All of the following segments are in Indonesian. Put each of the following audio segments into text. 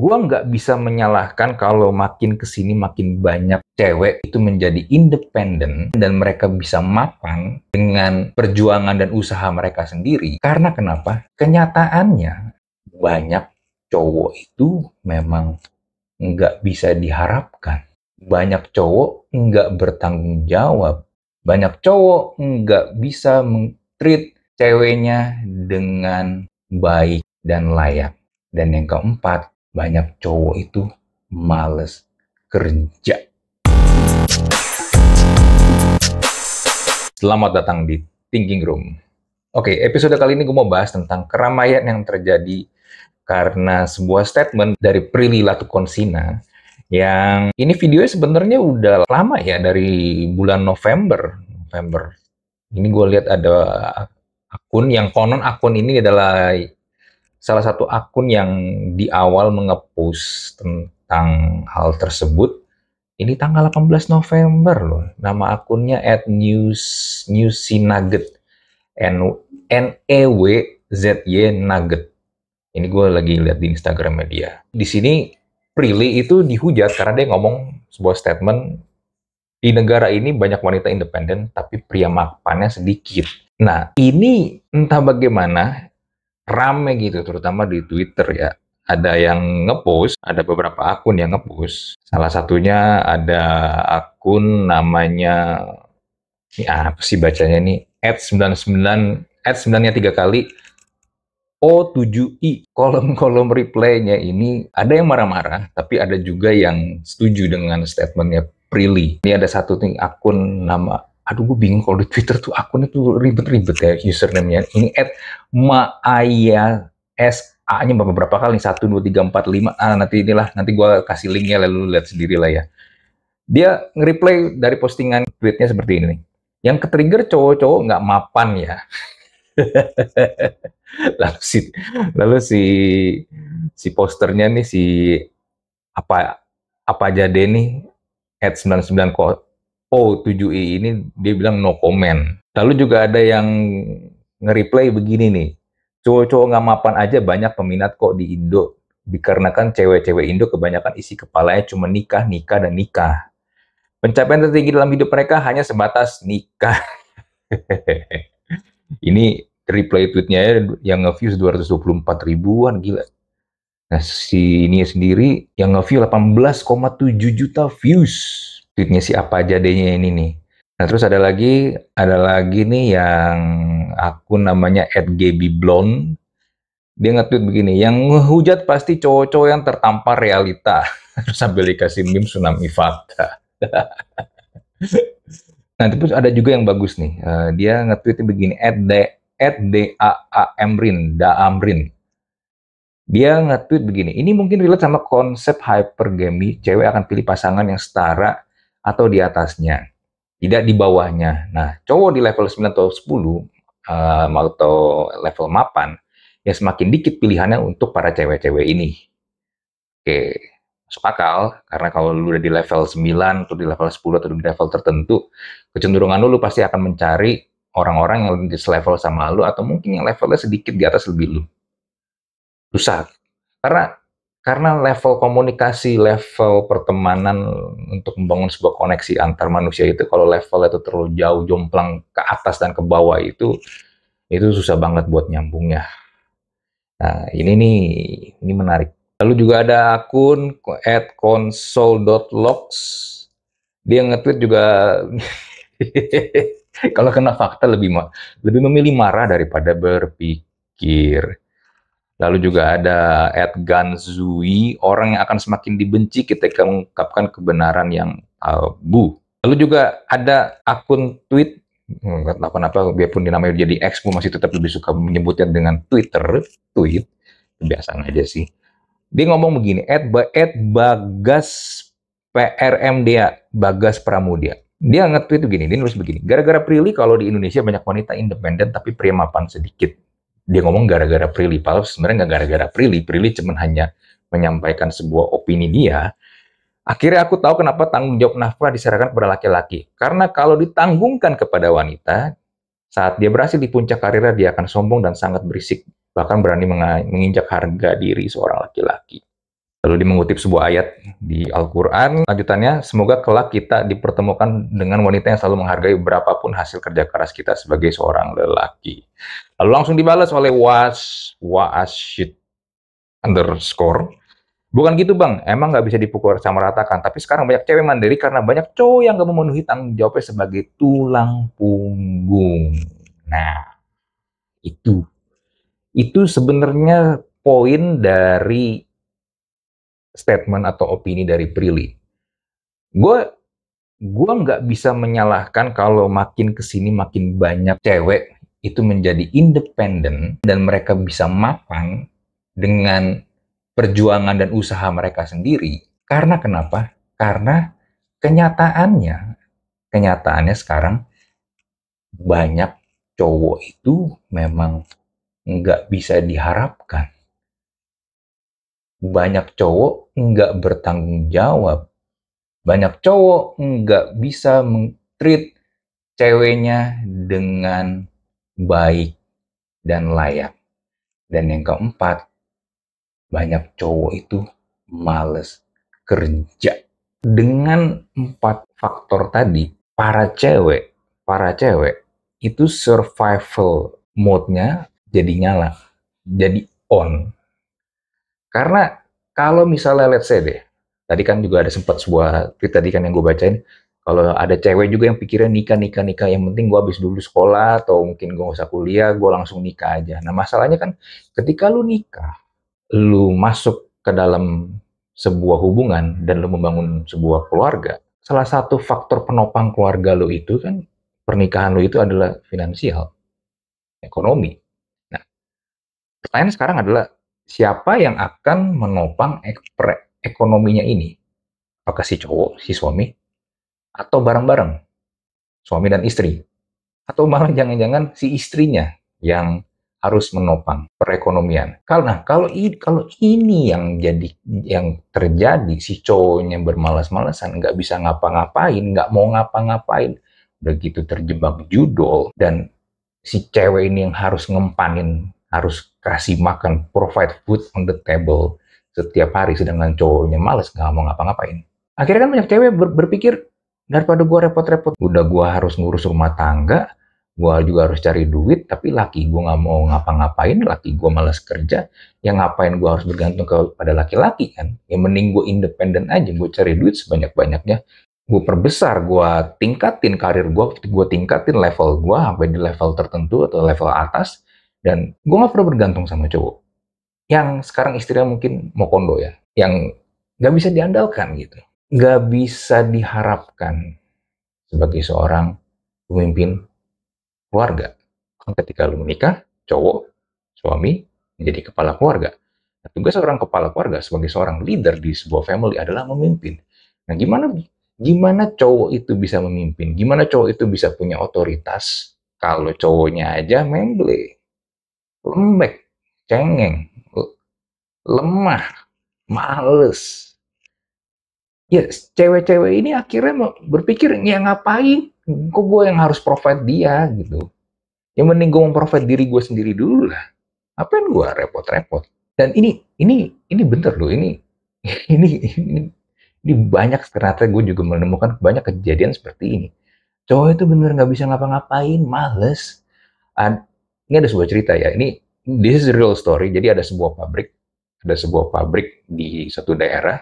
gue nggak bisa menyalahkan kalau makin kesini makin banyak cewek itu menjadi independen dan mereka bisa mapan dengan perjuangan dan usaha mereka sendiri. Karena kenapa? Kenyataannya banyak cowok itu memang nggak bisa diharapkan. Banyak cowok nggak bertanggung jawab. Banyak cowok nggak bisa treat ceweknya dengan baik dan layak. Dan yang keempat, banyak cowok itu males kerja. Selamat datang di Thinking Room. Oke, episode kali ini gue mau bahas tentang keramaian yang terjadi karena sebuah statement dari Prilly Latukonsina yang ini videonya sebenarnya udah lama ya dari bulan November. November. Ini gue lihat ada akun yang konon akun ini adalah salah satu akun yang di awal mengepus tentang hal tersebut ini tanggal 18 November loh. Nama akunnya at news nugget N, N E W Z Y nugget. Ini gue lagi lihat di Instagram media. Di sini Prilly itu dihujat karena dia ngomong sebuah statement di negara ini banyak wanita independen tapi pria mapannya sedikit. Nah, ini entah bagaimana rame gitu terutama di Twitter ya ada yang ngepost, ada beberapa akun yang ngepost. Salah satunya ada akun namanya ini apa sih bacanya nih? at 99 at 9-nya tiga kali O7i kolom-kolom replay nya ini ada yang marah-marah tapi ada juga yang setuju dengan statementnya Prilly. Ini ada satu nih akun nama aduh gue bingung kalau di Twitter tuh akunnya tuh ribet-ribet ya username-nya. Ini at maaya s A-nya beberapa kali, satu dua tiga empat lima ah, nanti inilah, nanti gue kasih linknya lalu lihat sendiri lah ya. Dia nge-reply dari postingan tweetnya seperti ini. Yang ke-trigger cowok-cowok nggak mapan ya. lalu si lalu si si posternya nih si apa apa aja deh nih at 99 oh 7i ini dia bilang no comment. Lalu juga ada yang nge-reply begini nih, cowok-cowok nggak mapan aja banyak peminat kok di Indo, dikarenakan cewek-cewek Indo kebanyakan isi kepalanya cuma nikah, nikah, dan nikah. Pencapaian tertinggi dalam hidup mereka hanya sebatas nikah. ini reply tweetnya ya, yang nge-views 224 ribuan, gila. Nah, si ini sendiri yang nge-view 18,7 juta views duitnya si apa aja d ini nih. Nah terus ada lagi, ada lagi nih yang aku namanya @gbblown. Dia nge-tweet begini, yang hujat pasti cowok-cowok yang tertampar realita. Terus sambil dikasih meme tsunami fakta. nah terus ada juga yang bagus nih. Eh, dia nge-tweet begini, @daamrin, daamrin. Dia nge-tweet begini, ini mungkin relate sama konsep hypergamy, cewek akan pilih pasangan yang setara atau di atasnya, tidak di bawahnya. Nah, cowok di level 9 atau 10 eh, atau level mapan ya semakin dikit pilihannya untuk para cewek-cewek ini. Oke, masuk akal karena kalau lu udah di level 9 atau di level 10 atau di level tertentu, kecenderungan lu, lu pasti akan mencari orang-orang yang di level sama lu atau mungkin yang levelnya sedikit di atas lebih lu. Susah. Karena karena level komunikasi, level pertemanan untuk membangun sebuah koneksi antar manusia itu kalau level itu terlalu jauh jomplang ke atas dan ke bawah itu itu susah banget buat nyambungnya. Nah, ini nih ini menarik. Lalu juga ada akun at console.logs. Dia nge-tweet juga kalau kena fakta lebih lebih memilih marah daripada berpikir. Lalu juga ada Ed Ganzui, orang yang akan semakin dibenci ketika mengungkapkan kebenaran yang abu. Uh, Lalu juga ada akun tweet, hmm, nggak tahu kenapa biarpun dinamai jadi X, gue masih tetap lebih suka menyebutnya dengan Twitter, tweet, kebiasaan aja sih. Dia ngomong begini, Ed, Ed Bagas PRMDA, Bagas Pramudia. Dia nge-tweet begini, dia nulis begini, gara-gara Prilly kalau di Indonesia banyak wanita independen tapi pria mapan sedikit dia ngomong gara-gara Prilly. Padahal sebenarnya nggak gara-gara Prilly. Prilly cuman hanya menyampaikan sebuah opini dia. Akhirnya aku tahu kenapa tanggung jawab nafkah diserahkan kepada laki-laki. Karena kalau ditanggungkan kepada wanita, saat dia berhasil di puncak karirnya, dia akan sombong dan sangat berisik. Bahkan berani menginjak harga diri seorang laki-laki. Lalu dia mengutip sebuah ayat di Al-Quran, lanjutannya, semoga kelak kita dipertemukan dengan wanita yang selalu menghargai berapapun hasil kerja keras kita sebagai seorang lelaki. Lalu langsung dibalas oleh was, waashid underscore. Bukan gitu bang, emang nggak bisa dipukul sama ratakan, tapi sekarang banyak cewek mandiri karena banyak cowok yang nggak memenuhi tanggung jawabnya sebagai tulang punggung. Nah, itu. Itu sebenarnya poin dari statement atau opini dari Prilly. Gue gue nggak bisa menyalahkan kalau makin kesini makin banyak cewek itu menjadi independen dan mereka bisa mapan dengan perjuangan dan usaha mereka sendiri. Karena kenapa? Karena kenyataannya, kenyataannya sekarang banyak cowok itu memang nggak bisa diharapkan banyak cowok nggak bertanggung jawab. Banyak cowok nggak bisa treat ceweknya dengan baik dan layak. Dan yang keempat, banyak cowok itu males kerja. Dengan empat faktor tadi, para cewek, para cewek itu survival mode-nya jadi nyala, jadi on. Karena kalau misalnya let's say deh, tadi kan juga ada sempat sebuah tweet tadi kan yang gue bacain, kalau ada cewek juga yang pikirnya nikah, nikah, nikah, yang penting gue habis dulu sekolah atau mungkin gue gak usah kuliah, gue langsung nikah aja. Nah masalahnya kan ketika lu nikah, lu masuk ke dalam sebuah hubungan dan lu membangun sebuah keluarga, salah satu faktor penopang keluarga lu itu kan pernikahan lu itu adalah finansial, ekonomi. Nah, pertanyaan sekarang adalah siapa yang akan menopang ekonominya ini? Apakah si cowok, si suami, atau bareng-bareng suami dan istri? Atau malah jangan-jangan si istrinya yang harus menopang perekonomian. Karena kalau ini, kalau ini yang jadi yang terjadi si cowoknya bermalas-malasan, nggak bisa ngapa-ngapain, nggak mau ngapa-ngapain, begitu terjebak judul dan si cewek ini yang harus ngempanin harus kasih makan, provide food on the table setiap hari, sedangkan cowoknya males, nggak mau ngapa-ngapain. Akhirnya kan banyak cewek ber berpikir, daripada gue repot-repot, udah gue harus ngurus rumah tangga, gue juga harus cari duit, tapi laki gue nggak mau ngapa-ngapain, laki gue males kerja, yang ngapain gue harus bergantung kepada laki-laki kan? yang mending gue independen aja, gue cari duit sebanyak-banyaknya, gue perbesar, gue tingkatin karir gue, gue tingkatin level gue sampai di level tertentu atau level atas, dan gue gak pernah bergantung sama cowok. Yang sekarang istrinya mungkin mau kondo ya. Yang gak bisa diandalkan gitu. Gak bisa diharapkan sebagai seorang pemimpin keluarga. Ketika lu menikah, cowok, suami, menjadi kepala keluarga. Nah, tugas seorang kepala keluarga sebagai seorang leader di sebuah family adalah memimpin. Nah, gimana gimana cowok itu bisa memimpin? Gimana cowok itu bisa punya otoritas kalau cowoknya aja memble? lembek, cengeng, lemah, males. Ya, cewek-cewek ini akhirnya berpikir, ya ngapain? Kok gue yang harus provide dia gitu? Yang mending gue memprovide diri gue sendiri dulu lah. Apain gue repot-repot? Dan ini, ini, ini bener loh. Ini, ini, ini, ini banyak ternyata gue juga menemukan banyak kejadian seperti ini. Cowok itu bener nggak bisa ngapa-ngapain, males. Ini ada sebuah cerita ya. Ini this is a real story. Jadi ada sebuah pabrik, ada sebuah pabrik di satu daerah.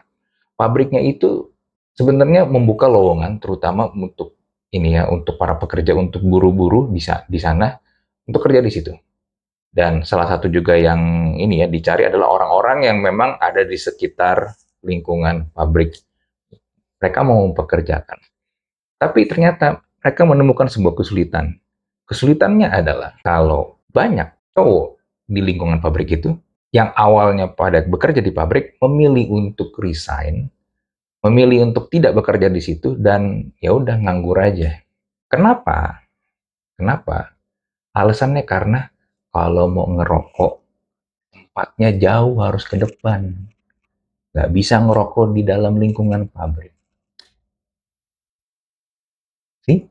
Pabriknya itu sebenarnya membuka lowongan terutama untuk ini ya, untuk para pekerja, untuk buru-buru bisa di sana untuk kerja di situ. Dan salah satu juga yang ini ya dicari adalah orang-orang yang memang ada di sekitar lingkungan pabrik. Mereka mau mempekerjakan. Tapi ternyata mereka menemukan sebuah kesulitan. Kesulitannya adalah kalau banyak cowok di lingkungan pabrik itu yang awalnya pada bekerja di pabrik memilih untuk resign, memilih untuk tidak bekerja di situ dan ya udah nganggur aja. Kenapa? Kenapa? Alasannya karena kalau mau ngerokok tempatnya jauh harus ke depan. Nggak bisa ngerokok di dalam lingkungan pabrik. sih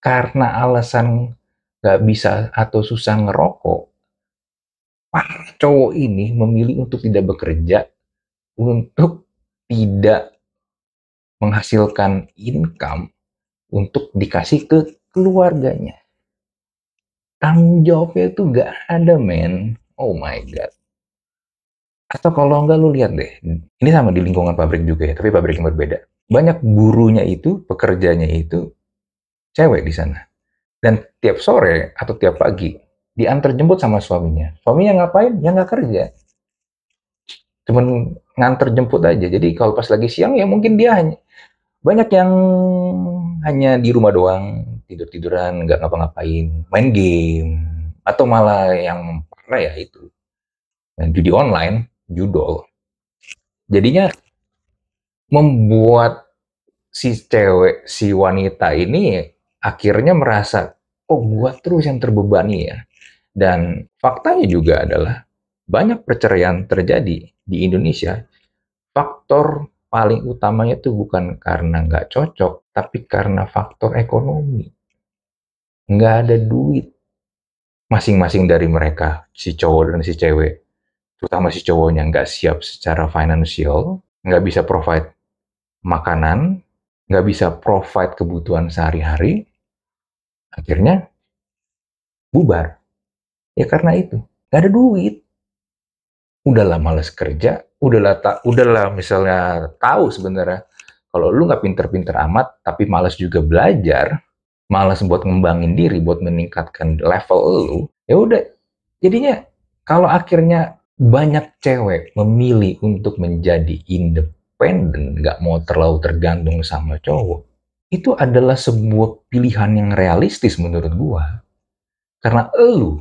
Karena alasan gak bisa atau susah ngerokok, para cowok ini memilih untuk tidak bekerja, untuk tidak menghasilkan income untuk dikasih ke keluarganya. Tanggung jawabnya itu gak ada men. Oh my god. Atau kalau enggak lu lihat deh, ini sama di lingkungan pabrik juga ya, tapi pabrik yang berbeda. Banyak burunya itu, pekerjanya itu cewek di sana dan tiap sore atau tiap pagi, diantar jemput sama suaminya. Suaminya ngapain? Ya nggak kerja. Cuman nganter jemput aja. Jadi kalau pas lagi siang ya mungkin dia hanya banyak yang hanya di rumah doang, tidur-tiduran, nggak ngapa-ngapain, main game, atau malah yang parah ya itu. Dan judi online, judol. Jadinya membuat si cewek, si wanita ini akhirnya merasa, oh gua terus yang terbebani ya. Dan faktanya juga adalah banyak perceraian terjadi di Indonesia. Faktor paling utamanya itu bukan karena nggak cocok, tapi karena faktor ekonomi. Nggak ada duit masing-masing dari mereka, si cowok dan si cewek. Terutama si cowoknya nggak siap secara finansial, nggak bisa provide makanan, nggak bisa provide kebutuhan sehari-hari, Akhirnya bubar. Ya karena itu, gak ada duit. Udahlah males kerja, udahlah tak udahlah misalnya tahu sebenarnya kalau lu nggak pinter-pinter amat tapi males juga belajar, males buat ngembangin diri, buat meningkatkan level lu, ya udah jadinya kalau akhirnya banyak cewek memilih untuk menjadi independen, nggak mau terlalu tergantung sama cowok, itu adalah sebuah pilihan yang realistis menurut gua. Karena elu,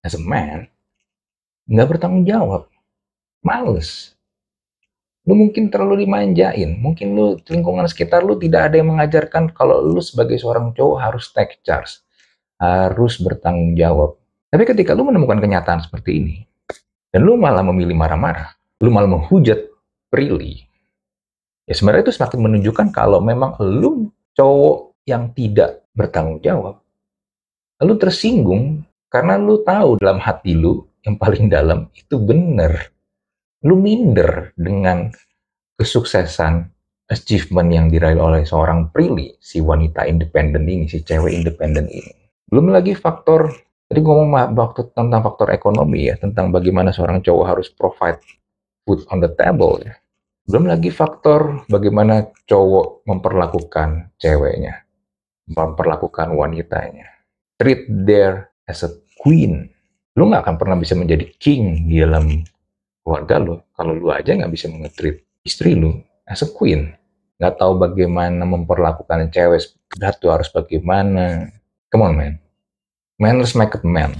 as a man, nggak bertanggung jawab. Males. Lu mungkin terlalu dimanjain. Mungkin lu lingkungan sekitar lu tidak ada yang mengajarkan kalau lu sebagai seorang cowok harus take charge. Harus bertanggung jawab. Tapi ketika lu menemukan kenyataan seperti ini, dan lu malah memilih marah-marah, lu malah menghujat freely, Ya sebenarnya itu semakin menunjukkan kalau memang lu cowok yang tidak bertanggung jawab, lu tersinggung karena lu tahu dalam hati lu yang paling dalam itu benar. Lu minder dengan kesuksesan achievement yang diraih oleh seorang Prilly, si wanita independen ini, si cewek independen ini. Belum lagi faktor, tadi gue ngomong waktu tentang faktor ekonomi ya, tentang bagaimana seorang cowok harus provide food on the table ya. Belum lagi faktor bagaimana cowok memperlakukan ceweknya, memperlakukan wanitanya. Treat there as a queen. Lu nggak akan pernah bisa menjadi king di dalam keluarga lu kalau lu aja nggak bisa mengetreat istri lu as a queen. Nggak tahu bagaimana memperlakukan cewek, tuh harus bagaimana. Come on, man. Manners make up man.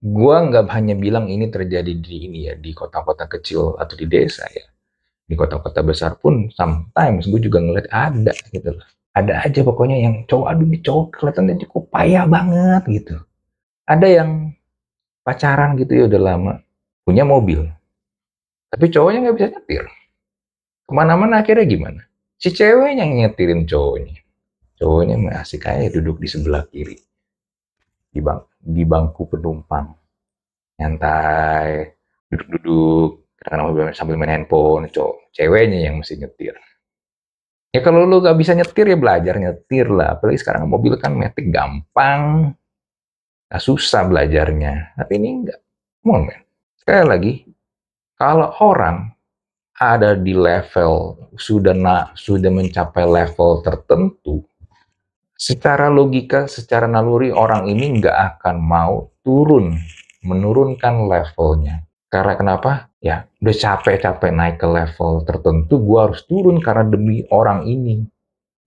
Gua nggak hanya bilang ini terjadi di ini ya, di kota-kota kecil atau di desa ya di kota-kota besar pun sometimes gue juga ngeliat ada gitu loh ada aja pokoknya yang cowok aduh ini cowok dia cukup payah banget gitu ada yang pacaran gitu ya udah lama punya mobil tapi cowoknya nggak bisa nyetir kemana-mana akhirnya gimana si cewek yang nyetirin cowoknya cowoknya masih kayak duduk di sebelah kiri di bang di bangku penumpang nyantai duduk-duduk kadang-kadang sambil main handphone cowok ceweknya yang mesti nyetir ya kalau lu gak bisa nyetir ya belajar nyetir lah apalagi sekarang mobil kan metik gampang nah, susah belajarnya tapi ini enggak Mohon sekali lagi kalau orang ada di level sudah na, sudah mencapai level tertentu secara logika secara naluri orang ini nggak akan mau turun menurunkan levelnya karena kenapa? Ya, udah capek-capek naik ke level tertentu, gue harus turun karena demi orang ini.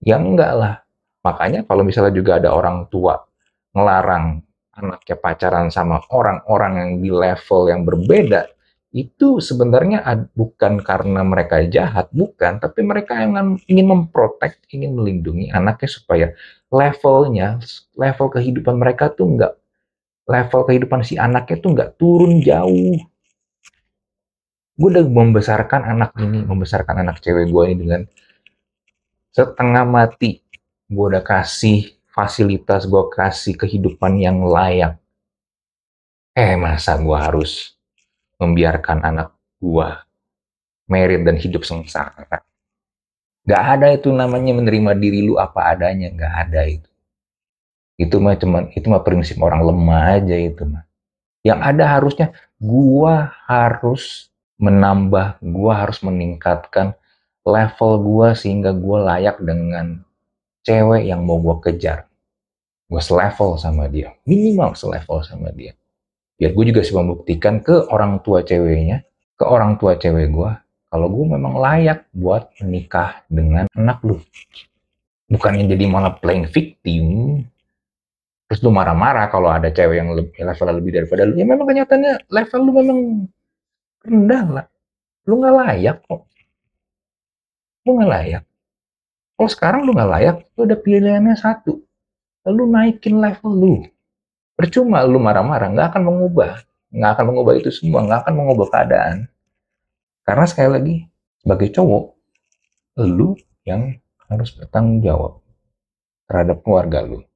Ya enggak lah. Makanya kalau misalnya juga ada orang tua ngelarang anaknya pacaran sama orang-orang yang di level yang berbeda, itu sebenarnya bukan karena mereka jahat, bukan, tapi mereka yang ingin memprotek, ingin melindungi anaknya supaya levelnya, level kehidupan mereka tuh enggak, level kehidupan si anaknya tuh enggak turun jauh gue udah membesarkan anak ini membesarkan anak cewek gue ini dengan setengah mati gue udah kasih fasilitas gue kasih kehidupan yang layak eh masa gue harus membiarkan anak gue merit dan hidup sengsara Gak ada itu namanya menerima diri lu apa adanya, gak ada itu. Itu mah cuman itu mah prinsip orang lemah aja itu mah. Yang ada harusnya gua harus menambah, gue harus meningkatkan level gue sehingga gue layak dengan cewek yang mau gue kejar. Gue selevel sama dia, minimal selevel sama dia. Biar gue juga bisa membuktikan ke orang tua ceweknya, ke orang tua cewek gue, kalau gue memang layak buat menikah dengan anak lu. Bukannya jadi malah playing victim, terus lu marah-marah kalau ada cewek yang levelnya lebih daripada lu. Ya memang kenyataannya level lu memang rendah lah lu nggak layak kok lu nggak layak kalau sekarang lu nggak layak lu ada pilihannya satu Lu naikin level lu percuma lu marah-marah nggak akan mengubah nggak akan mengubah itu semua nggak akan mengubah keadaan karena sekali lagi sebagai cowok lu yang harus bertanggung jawab terhadap keluarga lu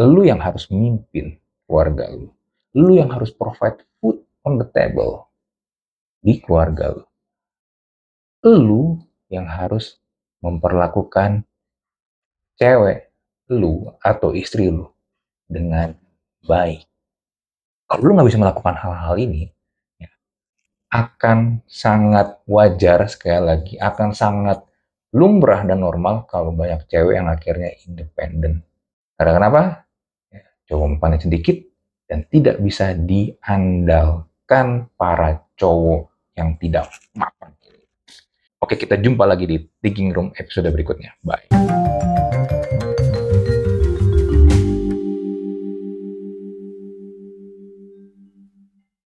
lu yang harus memimpin keluarga lu lu yang harus provide food on the table di keluarga lu. Lu yang harus memperlakukan cewek lu atau istri lu dengan baik. Kalau lu nggak bisa melakukan hal-hal ini, ya, akan sangat wajar sekali lagi, akan sangat lumrah dan normal kalau banyak cewek yang akhirnya independen. Karena kenapa? Ya, cowok mempunyai sedikit dan tidak bisa diandalkan para cowok yang tidak mapan Oke, kita jumpa lagi di Thinking Room episode berikutnya. Bye.